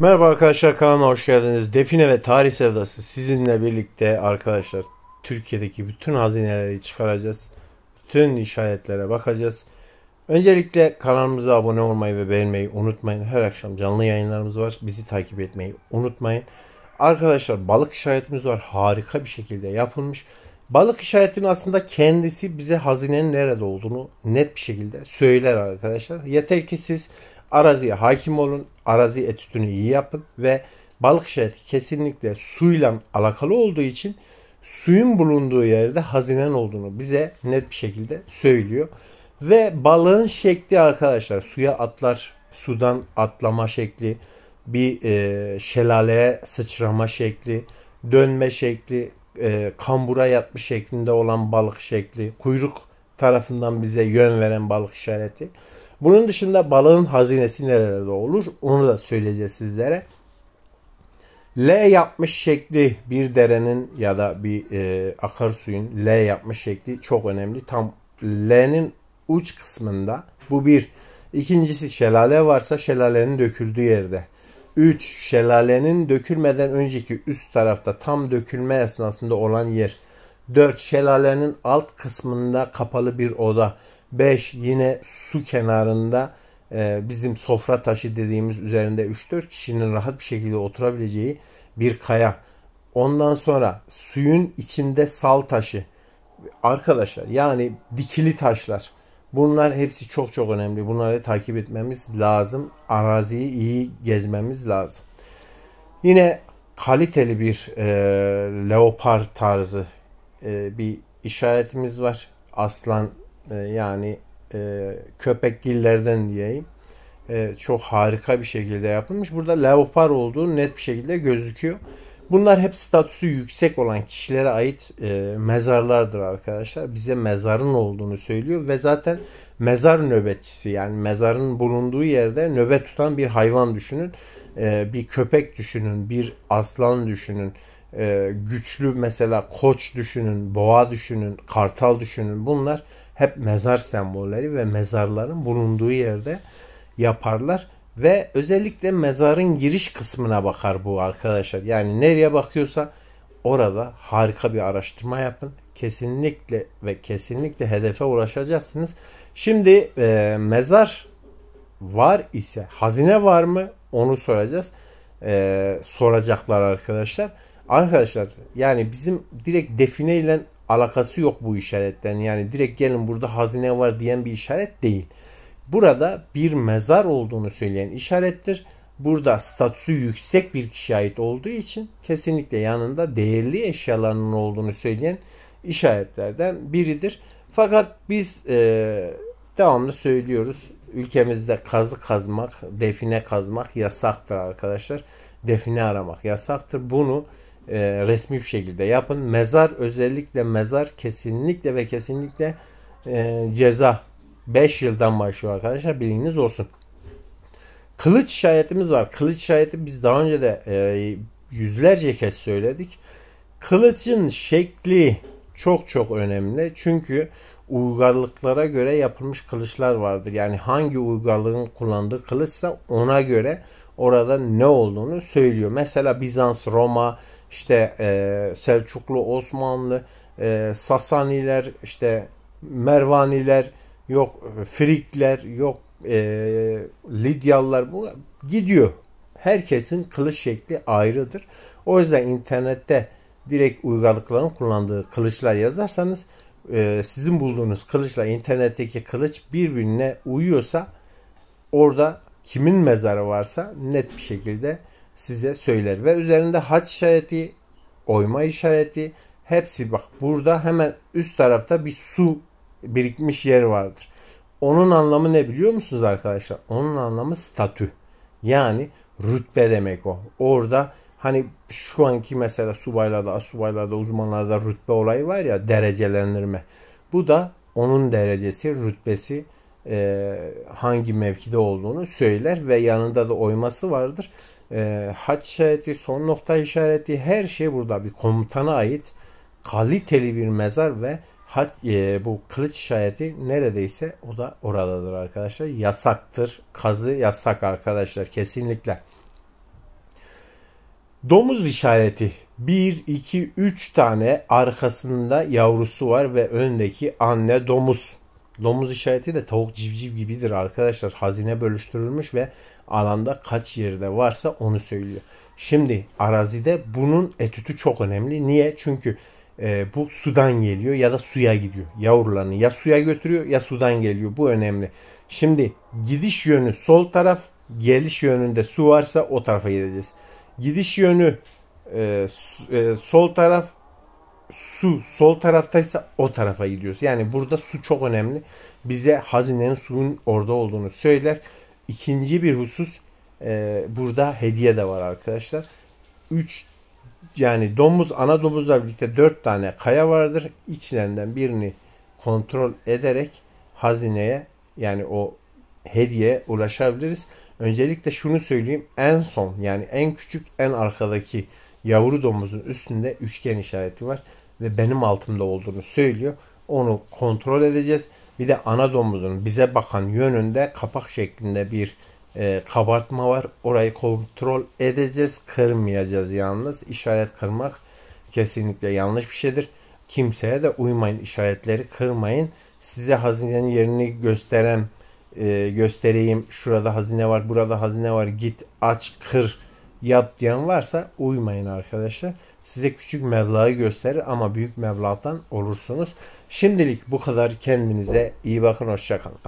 Merhaba arkadaşlar kanalıma hoş geldiniz. Define ve tarih sevdası sizinle birlikte arkadaşlar Türkiye'deki bütün hazineleri çıkaracağız. Bütün işaretlere bakacağız. Öncelikle kanalımıza abone olmayı ve beğenmeyi unutmayın. Her akşam canlı yayınlarımız var. Bizi takip etmeyi unutmayın. Arkadaşlar balık işaretimiz var. Harika bir şekilde yapılmış. Balık işaretinin aslında kendisi bize hazinenin nerede olduğunu net bir şekilde söyler arkadaşlar. Yeter ki siz araziye hakim olun, arazi etütünü iyi yapın ve balık işareti kesinlikle suyla alakalı olduğu için suyun bulunduğu yerde hazinen olduğunu bize net bir şekilde söylüyor. Ve balığın şekli arkadaşlar suya atlar, sudan atlama şekli, bir e, şelaleye sıçrama şekli, dönme şekli, e, kambura yatmış şeklinde olan balık şekli, kuyruk tarafından bize yön veren balık işareti. Bunun dışında balığın hazinesi nerelerde olur onu da söyleyeceğiz sizlere. L yapmış şekli bir derenin ya da bir e, akarsuyun L yapmış şekli çok önemli. Tam L'nin uç kısmında bu bir. İkincisi şelale varsa şelalenin döküldüğü yerde. 3. Şelalenin dökülmeden önceki üst tarafta tam dökülme esnasında olan yer. 4. Şelalenin alt kısmında kapalı bir oda. 5. Yine su kenarında e, bizim sofra taşı dediğimiz üzerinde 3-4 kişinin rahat bir şekilde oturabileceği bir kaya. Ondan sonra suyun içinde sal taşı. Arkadaşlar yani dikili taşlar. Bunlar hepsi çok çok önemli. Bunları takip etmemiz lazım. Araziyi iyi gezmemiz lazım. Yine kaliteli bir e, leopar tarzı e, bir işaretimiz var. Aslan e, yani e, köpekgillerden diyeyim. E, çok harika bir şekilde yapılmış. Burada leopar olduğu net bir şekilde gözüküyor. Bunlar hep statüsü yüksek olan kişilere ait e, mezarlardır arkadaşlar. Bize mezarın olduğunu söylüyor ve zaten mezar nöbetçisi yani mezarın bulunduğu yerde nöbet tutan bir hayvan düşünün. E, bir köpek düşünün, bir aslan düşünün, e, güçlü mesela koç düşünün, boğa düşünün, kartal düşünün. Bunlar hep mezar sembolleri ve mezarların bulunduğu yerde yaparlar ve özellikle mezarın giriş kısmına bakar bu arkadaşlar. Yani nereye bakıyorsa orada harika bir araştırma yapın. Kesinlikle ve kesinlikle hedefe ulaşacaksınız. Şimdi e, mezar var ise hazine var mı onu soracağız. E, soracaklar arkadaşlar. Arkadaşlar yani bizim direkt define ile alakası yok bu işaretlerin. Yani direkt gelin burada hazine var diyen bir işaret değil burada bir mezar olduğunu söyleyen işarettir. Burada statüsü yüksek bir kişiye ait olduğu için kesinlikle yanında değerli eşyalarının olduğunu söyleyen işaretlerden biridir. Fakat biz e, devamlı söylüyoruz. Ülkemizde kazı kazmak, define kazmak yasaktır arkadaşlar. Define aramak yasaktır. Bunu e, resmi bir şekilde yapın. Mezar özellikle mezar kesinlikle ve kesinlikle e, ceza 5 yıldan başlıyor arkadaşlar bilginiz olsun. Kılıç işaretimiz var. Kılıç işareti biz daha önce de e, yüzlerce kez söyledik. Kılıcın şekli çok çok önemli. Çünkü uygarlıklara göre yapılmış kılıçlar vardır. Yani hangi uygarlığın kullandığı kılıçsa ona göre orada ne olduğunu söylüyor. Mesela Bizans, Roma, işte e, Selçuklu, Osmanlı, e, Sasaniler, işte Mervaniler yok Frikler, yok e, Lidyalılar bu gidiyor. Herkesin kılıç şekli ayrıdır. O yüzden internette direkt uygarlıkların kullandığı kılıçlar yazarsanız e, sizin bulduğunuz kılıçla internetteki kılıç birbirine uyuyorsa orada kimin mezarı varsa net bir şekilde size söyler. Ve üzerinde haç işareti, oyma işareti hepsi bak burada hemen üst tarafta bir su birikmiş yer vardır. Onun anlamı ne biliyor musunuz arkadaşlar? Onun anlamı statü. Yani rütbe demek o. Orada hani şu anki mesela subaylarda, asubaylarda, uzmanlarda rütbe olayı var ya derecelendirme. Bu da onun derecesi, rütbesi e, hangi mevkide olduğunu söyler ve yanında da oyması vardır. E, haç işareti, son nokta işareti her şey burada bir komutana ait kaliteli bir mezar ve Hac, e, bu kılıç işareti neredeyse o da oradadır arkadaşlar. Yasaktır. Kazı yasak arkadaşlar kesinlikle. Domuz işareti 1, 2, 3 tane arkasında yavrusu var ve öndeki anne domuz. Domuz işareti de tavuk civciv gibidir arkadaşlar. Hazine bölüştürülmüş ve alanda kaç yerde varsa onu söylüyor. Şimdi arazide bunun etütü çok önemli. Niye? Çünkü e, bu sudan geliyor ya da suya gidiyor. Yavrularını ya suya götürüyor ya sudan geliyor. Bu önemli. Şimdi gidiş yönü sol taraf, geliş yönünde su varsa o tarafa gideceğiz. Gidiş yönü e, e, sol taraf, su sol taraftaysa o tarafa gidiyoruz. Yani burada su çok önemli. Bize hazinenin suyun orada olduğunu söyler. İkinci bir husus e, burada hediye de var arkadaşlar. 3 yani domuz ana domuzla birlikte dört tane kaya vardır. İçlerinden birini kontrol ederek hazineye yani o hediye ulaşabiliriz. Öncelikle şunu söyleyeyim. En son yani en küçük en arkadaki yavru domuzun üstünde üçgen işareti var ve benim altımda olduğunu söylüyor. Onu kontrol edeceğiz. Bir de ana domuzun bize bakan yönünde kapak şeklinde bir e, kabartma var. Orayı kontrol edeceğiz. Kırmayacağız yalnız. İşaret kırmak kesinlikle yanlış bir şeydir. Kimseye de uymayın. işaretleri kırmayın. Size hazinenin yerini gösteren e, göstereyim. Şurada hazine var, burada hazine var. Git aç, kır, yap diyen varsa uymayın arkadaşlar. Size küçük meblağı gösterir ama büyük meblağdan olursunuz. Şimdilik bu kadar. Kendinize iyi bakın. Hoşçakalın.